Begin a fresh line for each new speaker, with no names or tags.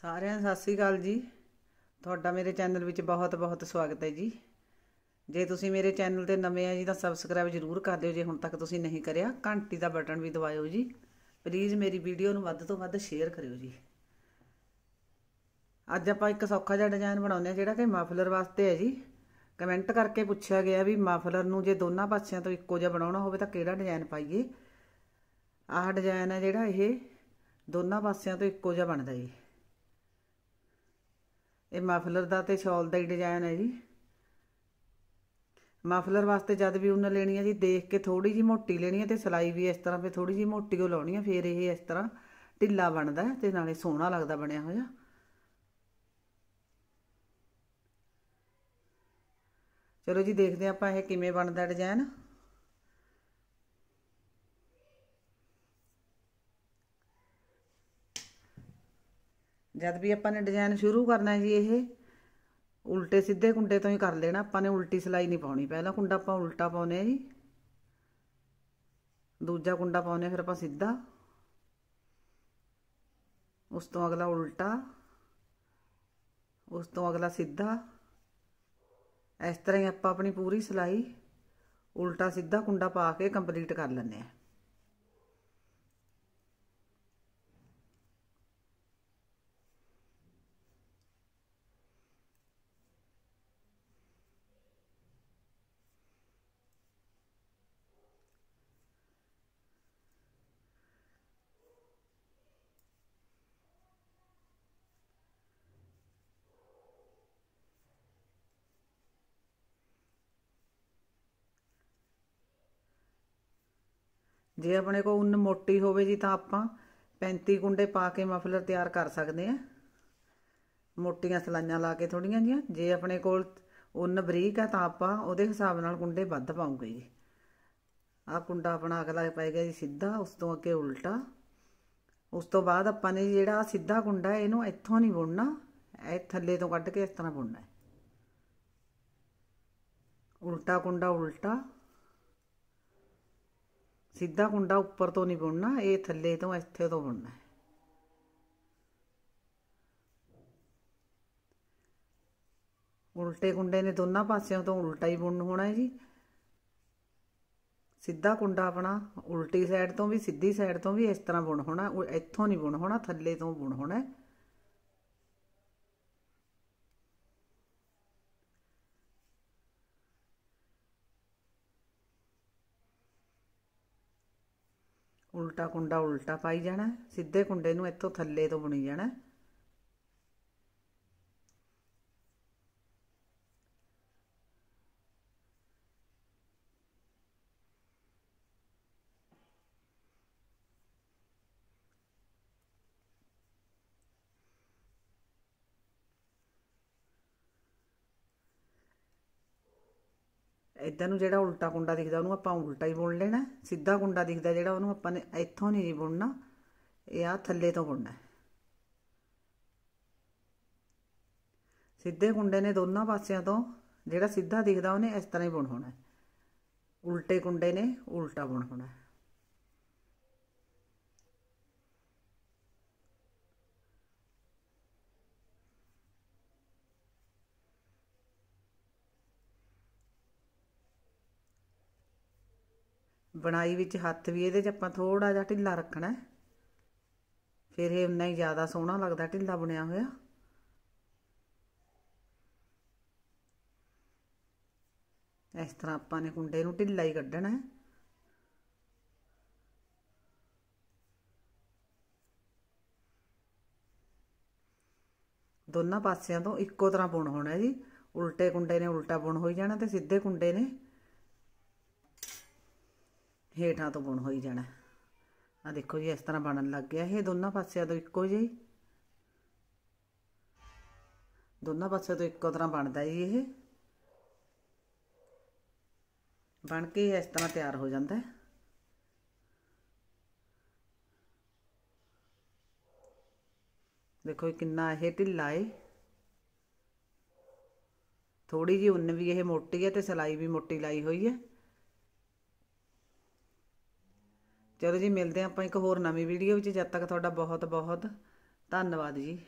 ਸਾਰਿਆਂ ਸਤਿ ਸ੍ਰੀ ਅਕਾਲ ਜੀ ਤੁਹਾਡਾ ਮੇਰੇ ਚੈਨਲ ਵਿੱਚ ਬਹੁਤ-ਬਹੁਤ ਸਵਾਗਤ ਹੈ ਜੀ ਜੇ ਤੁਸੀਂ ਮੇਰੇ ਚੈਨਲ ਤੇ ਨਵੇਂ ਆ ਜੀ ਤਾਂ ਸਬਸਕ੍ਰਾਈਬ ਜ਼ਰੂਰ ਕਰ ਦਿਓ ਜੇ ਹੁਣ ਤੱਕ ਤੁਸੀਂ ਨਹੀਂ ਕਰਿਆ ਘੰਟੀ ਦਾ ਬਟਨ ਵੀ ਦਬਾਇਓ ਜੀ ਪਲੀਜ਼ ਮੇਰੀ ਵੀਡੀਓ ਨੂੰ ਵੱਧ ਤੋਂ ਵੱਧ ਸ਼ੇਅਰ ਕਰਿਓ ਜੀ ਅੱਜ ਆਪਾਂ ਇੱਕ ਸੌਖਾ ਜਿਹਾ ਡਿਜ਼ਾਈਨ ਬਣਾਉਂਦੇ ਆ ਜਿਹੜਾ ਕਿ ਮਫਲਰ ਵਾਸਤੇ ਹੈ ਜੀ ਕਮੈਂਟ ਕਰਕੇ ਪੁੱਛਿਆ ਗਿਆ ਵੀ ਮਫਲਰ ਨੂੰ ਜੇ ਦੋਨਾਂ ਪਾਸਿਆਂ ਤੋਂ ਇੱਕੋ ਜਿਹਾ ਬਣਾਉਣਾ ਹੋਵੇ ਤਾਂ ਕਿਹੜਾ ਡਿਜ਼ਾਈਨ ਪਾਈਏ ਆਹ ਡਿਜ਼ਾਈਨ ਹੈ ਜਿਹੜਾ ਇਹ ਦੋਨਾਂ ਪਾਸਿਆਂ ਤੋਂ ਇੱਕੋ ਜਿਹਾ ਬਣਦਾ ਜੀ ਇਹ ਮਫਲਰ ਦਾ ਤੇ ਸ਼ਾਲ ਦਾ ਹੀ ਡਿਜ਼ਾਈਨ ਹੈ ਜੀ ਮਫਲਰ ਵਾਸਤੇ ਜਦ ਵੀ ਉਹਨਾਂ ਲੈਣੀ ਹੈ ਜੀ ਦੇਖ ਕੇ ਥੋੜੀ ਜੀ ਮੋਟੀ ਲੈਣੀ ਹੈ ਤੇ ਸਲਾਈ ਵੀ ਇਸ ਤਰ੍ਹਾਂ ਫੇ ਥੋੜੀ ਜੀ ਮੋਟੀ ਹੋ ਲਾਉਣੀ ਹੈ ਫੇਰ ਇਹ ਇਸ ਤਰ੍ਹਾਂ ਢਿੱਲਾ ਬਣਦਾ ਤੇ ਨਾਲੇ ਸੋਹਣਾ ਲੱਗਦਾ ਬਣਿਆ ਹੋਇਆ ਚਲੋ ਜੀ ਦੇਖਦੇ ਆਪਾਂ ਇਹ ਕਿਵੇਂ ਬਣਦਾ ਡਿਜ਼ਾਈਨ ਜਦ ਵੀ ਆਪਾਂ ਨੇ ਡਿਜ਼ਾਈਨ ਸ਼ੁਰੂ ਕਰਨਾ ਜੀ ਇਹ ਉਲਟੇ ਸਿੱਧੇ ਕੁੰਡੇ ਤੋਂ ਹੀ ਕਰ ਲੈਣਾ ਆਪਾਂ ਨੇ ਉਲਟੀ ਸਿਲਾਈ ਨਹੀਂ ਪਾਉਣੀ ਪਹਿਲਾ ਕੁੰਡਾ ਆਪਾਂ ਉਲਟਾ ਪਾਉਨੇ ਆ ਜੀ ਦੂਜਾ ਕੁੰਡਾ ਪਾਉਨੇ ਫਿਰ ਆਪਾਂ ਸਿੱਧਾ ਉਸ ਤੋਂ ਅਗਲਾ ਉਲਟਾ ਉਸ ਤੋਂ ਅਗਲਾ ਸਿੱਧਾ ਇਸ ਤਰ੍ਹਾਂ ਹੀ ਆਪਾਂ ਆਪਣੀ ਪੂਰੀ ਸਿਲਾਈ ਉਲਟਾ ਸਿੱਧਾ ਕੁੰਡਾ ਪਾ ਕੇ ਕੰਪਲੀਟ ਕਰ ਲੈਂਦੇ ਆ ਜੇ ਆਪਣੇ ਕੋਲ ਉਨ ਮੋਟੀ ਹੋਵੇ ਜੀ ਤਾਂ ਆਪਾਂ 35 ਗੁੰਡੇ ਪਾ ਕੇ ਮਫਲਰ ਤਿਆਰ ਕਰ ਸਕਦੇ ਆ ਮੋਟੀਆਂ ਸਲਾਈਆਂ ਲਾ ਕੇ ਥੋੜੀਆਂ ਜੀਆਂ ਜੇ ਆਪਣੇ ਕੋਲ ਉਨ ਬਰੀਕ ਆ ਤਾਂ ਆਪਾਂ ਉਹਦੇ ਹਿਸਾਬ ਨਾਲ ਗੁੰਡੇ ਵੱਧ ਪਾਉਂਗੇ ਜੀ ਆ ਕੁੰਡਾ ਆਪਣਾ ਅਗਲਾ ਗਿਆ ਜੀ ਸਿੱਧਾ ਉਸ ਤੋਂ ਅੱਗੇ ਉਲਟਾ ਉਸ ਤੋਂ ਬਾਅਦ ਆਪਾਂ ਨੇ ਜਿਹੜਾ ਸਿੱਧਾ ਗੁੰਡਾ ਇਹਨੂੰ ਇੱਥੋਂ ਨਹੀਂ ਬੁਣਨਾ ਇਹ ਥੱਲੇ ਤੋਂ ਕੱਢ ਕੇ ਇਸ ਤਰ੍ਹਾਂ ਬੁਣਨਾ ਉਲਟਾ ਕੁੰਡਾ ਉਲਟਾ ਸਿੱਧਾ ਕੁੰਡਾ ਉੱਪਰ ਤੋਂ ਨਹੀਂ ਬੁਣਨਾ ਇਹ ਥੱਲੇ ਤੋਂ ਇੱਥੇ ਤੋਂ ਬੁਣਨਾ ਉਲਟੇ ਕੁੰਡੇ ਨੇ ਦੋਨਾਂ ਪਾਸਿਆਂ ਤੋਂ ਉਲਟਾ ਹੀ ਬੁਣਨਾ ਹੋਣਾ ਹੈ ਜੀ ਸਿੱਧਾ ਕੁੰਡਾ ਆਪਣਾ ਉਲਟੀ ਸਾਈਡ ਤੋਂ ਵੀ ਸਿੱਧੀ ਸਾਈਡ ਤੋਂ ਵੀ ਇਸ ਤਰ੍ਹਾਂ ਬੁਣ ਹੋਣਾ ਇੱਥੋਂ ਨਹੀਂ ਬੁਣ ਹੋਣਾ ਥੱਲੇ ਤੋਂ ਬੁਣ ਹੋਣਾ ਉਲਟਾ ਕੁੰਡਾ ਉਲਟਾ ਪਾਈ ਜਾਣਾ ਸਿੱਧੇ ਕੁੰਡੇ ਨੂੰ ਇੱਥੋਂ ਥੱਲੇ ਤੋਂ ਬੁਣੀ ਜਾਣਾ ਇਦਾਂ ਨੂੰ ਜਿਹੜਾ ਉਲਟਾ ਕੁੰਡਾ ਦਿਖਦਾ ਉਹਨੂੰ ਆਪਾਂ ਉਲਟਾ ਹੀ ਬੁਣ ਲੈਣਾ ਸਿੱਧਾ ਕੁੰਡਾ ਦਿਖਦਾ ਜਿਹੜਾ ਉਹਨੂੰ ਆਪਾਂ ਨੇ ਇੱਥੋਂ ਨਹੀਂ ਬੁਣਨਾ ਇਹ ਆ ਥੱਲੇ ਤੋਂ ਬੁਣਨਾ ਸਿੱਧੇ ਕੁੰਡੇ ਨੇ ਦੋਨਾਂ ਪਾਸਿਆਂ ਤੋਂ ਜਿਹੜਾ ਸਿੱਧਾ ਦਿਖਦਾ ਉਹਨੇ ਇਸ ਤਰ੍ਹਾਂ ਹੀ ਬੁਣ ਹੋਣਾ ਉਲਟੇ ਕੁੰਡੇ ਨੇ ਉਲਟਾ ਬੁਣ ਹੋਣਾ ਬਣਾਈ ਵਿੱਚ ਹੱਥ ਵੀ ਇਹਦੇ 'ਚ ਆਪਾਂ ਥੋੜਾ ਜਿਹਾ ਢਿੱਲਾ ਰੱਖਣਾ ਫਿਰ ਇਹ ਉਨਾ ਹੀ ਜ਼ਿਆਦਾ ਸੋਹਣਾ ਲੱਗਦਾ ਢਿੱਲਾ ਬਣਿਆ ਹੋਇਆ ਇਸ ਤਰ੍ਹਾਂ ਆਪਾਂ ਨੇ ਕੁੰਡੇ ਨੂੰ ਢਿੱਲਾ ਹੀ ਕੱਢਣਾ ਹੈ ਦੋਨਾਂ ਪਾਸਿਆਂ ਤੋਂ ਇੱਕੋ ਤਰ੍ਹਾਂ ਬੁਣ ਹੋਣਾ ਜੀ ਉਲਟੇ ਕੁੰਡੇ ਨੇ ਉਲਟਾ ਬੁਣ ਹੋਈ ਜਾਣਾ ਤੇ ਸਿੱਧੇ ਕੁੰਡੇ ਨੇ हेठा तो बुन हो ही जाना आ देखो जी इस तरह बनन लग गया ये दोनों पासया तो इको जी दोनों पास तो इको तरह बनता जी ये बन के इस तरह तैयार हो जाता है देखो कि यह ढिला है थोड़ी जी उन्न भी यह मोटी है तो सिलाई भी मोटी लाई हुई है ਚਲੋ ਜੀ ਮਿਲਦੇ ਹਾਂ ਆਪਾਂ ਇੱਕ ਹੋਰ ਨਵੀਂ ਵੀਡੀਓ ਵਿੱਚ ਜਦ ਤੱਕ ਤੁਹਾਡਾ ਬਹੁਤ ਬਹੁਤ ਧੰਨਵਾਦ ਜੀ